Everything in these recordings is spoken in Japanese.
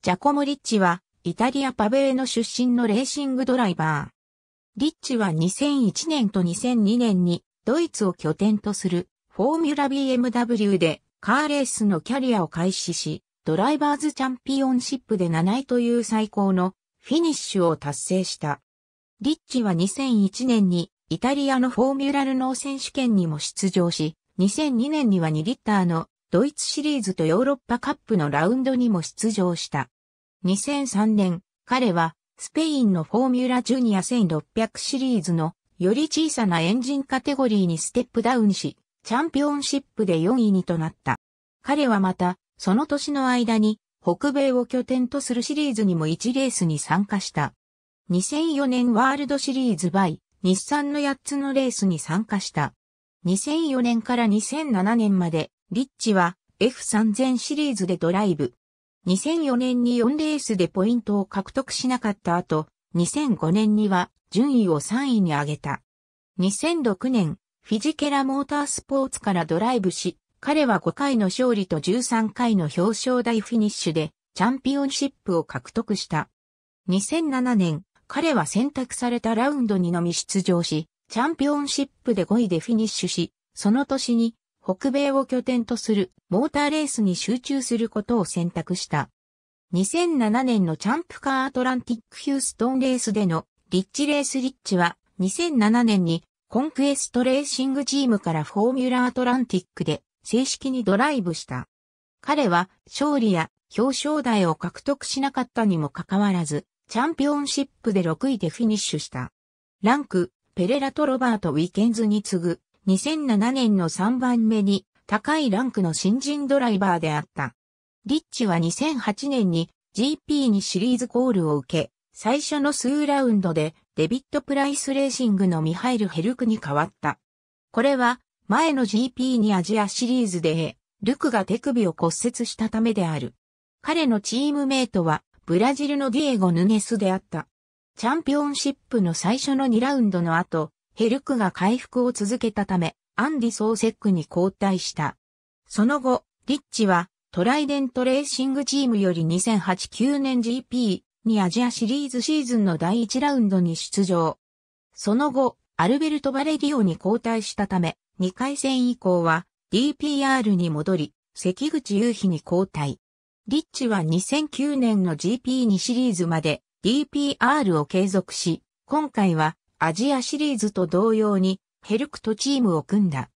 ジャコモ・リッチは、イタリア・パベーの出身のレーシングドライバー。リッチは2001年と2002年に、ドイツを拠点とする、フォーミュラ BMW で、カーレースのキャリアを開始し、ドライバーズチャンピオンシップで7位という最高のフィニッシュを達成した。リッチは2001年にイタリアのフォーミュラルノー選手権にも出場し、2002年には2リッターのドイツシリーズとヨーロッパカップのラウンドにも出場した。2003年、彼はスペインのフォーミュラジュニア1600シリーズのより小さなエンジンカテゴリーにステップダウンし、チャンピオンシップで4位にとなった。彼はまた、その年の間に、北米を拠点とするシリーズにも1レースに参加した。2004年ワールドシリーズ by 日産の8つのレースに参加した。2004年から2007年までリッチは F3000 シリーズでドライブ。2004年に4レースでポイントを獲得しなかった後、2005年には順位を3位に上げた。2006年、フィジケラモータースポーツからドライブし、彼は5回の勝利と13回の表彰台フィニッシュでチャンピオンシップを獲得した。2007年、彼は選択されたラウンドにのみ出場し、チャンピオンシップで5位でフィニッシュし、その年に北米を拠点とするモーターレースに集中することを選択した。2007年のチャンプカーアトランティックヒューストンレースでのリッチレースリッチは2007年にコンクエストレーシングチームからフォーミュラアトランティックで正式にドライブした。彼は勝利や表彰台を獲得しなかったにもかかわらず、チャンピオンシップで6位でフィニッシュした。ランク、ペレラとロバート・ウィケンズに次ぐ2007年の3番目に高いランクの新人ドライバーであった。リッチは2008年に GP にシリーズコールを受け、最初の数ラウンドでデビット・プライスレーシングのミハイル・ヘルクに変わった。これは前の GP にアジアシリーズで、ルクが手首を骨折したためである。彼のチームメイトはブラジルのディエゴ・ヌネスであった。チャンピオンシップの最初の2ラウンドの後、ヘルクが回復を続けたため、アンディ・ソーセックに交代した。その後、リッチはトライデントレーシングチームより2008-9年 GP にアジアシリーズシーズンの第1ラウンドに出場。その後、アルベルト・バレリオに交代したため、2回戦以降は DPR に戻り、関口優飛に交代。リッチは2009年の GP2 シリーズまで DPR を継続し、今回はアジアシリーズと同様にヘルクとチームを組んだ。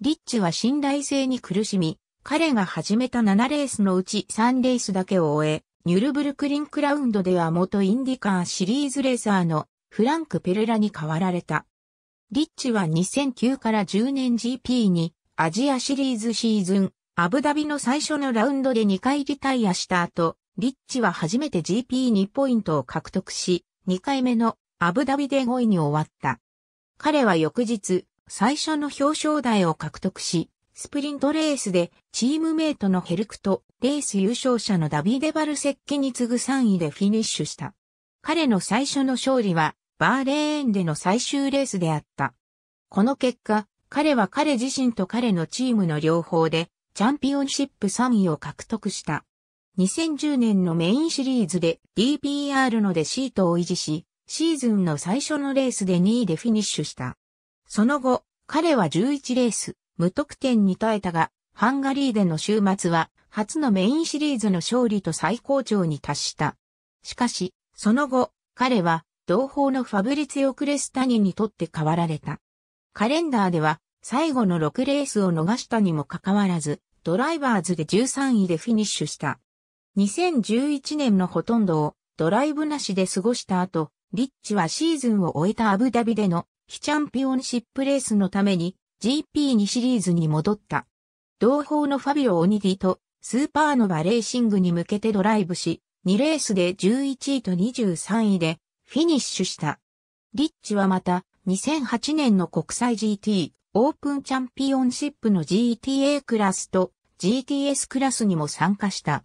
リッチは信頼性に苦しみ、彼が始めた7レースのうち3レースだけを終え、ニュルブルクリンクラウンドでは元インディカーシリーズレーサーのフランク・ペレラに代わられた。リッチは2009から10年 GP にアジアシリーズシーズン、アブダビの最初のラウンドで2回リタイアした後、リッチは初めて GP2 ポイントを獲得し、2回目のアブダビで5位に終わった。彼は翌日、最初の表彰台を獲得し、スプリントレースでチームメイトのヘルクとレース優勝者のダビデ・バルセッに次ぐ3位でフィニッシュした。彼の最初の勝利はバーレーンでの最終レースであった。この結果、彼は彼自身と彼のチームの両方でチャンピオンシップ3位を獲得した。2010年のメインシリーズで DPR のでシートを維持し、シーズンの最初のレースで2位でフィニッシュした。その後、彼は11レース、無得点に耐えたが、ハンガリーでの週末は、初のメインシリーズの勝利と最高潮に達した。しかし、その後、彼は、同胞のファブリツヨクレスタニにとって変わられた。カレンダーでは、最後の6レースを逃したにもかかわらず、ドライバーズで13位でフィニッシュした。2011年のほとんどをドライブなしで過ごした後、リッチはシーズンを終えたアブダビでの非チャンピオンシップレースのために GP2 シリーズに戻った。同胞のファビオ・オニディとスーパーノバレーシングに向けてドライブし、2レースで11位と23位でフィニッシュした。リッチはまた2008年の国際 GT オープンチャンピオンシップの GTA クラスと GTS クラスにも参加した。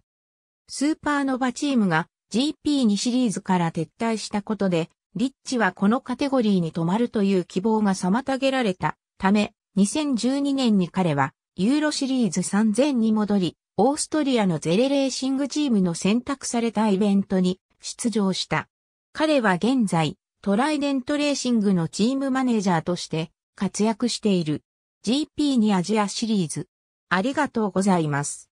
スーパーノバチームが GP2 シリーズから撤退したことで、リッチはこのカテゴリーに止まるという希望が妨げられたため、2012年に彼はユーロシリーズ3000に戻り、オーストリアのゼレレーシングチームの選択されたイベントに出場した。彼は現在、トライデントレーシングのチームマネージャーとして活躍している。GP にアジアシリーズ。ありがとうございます。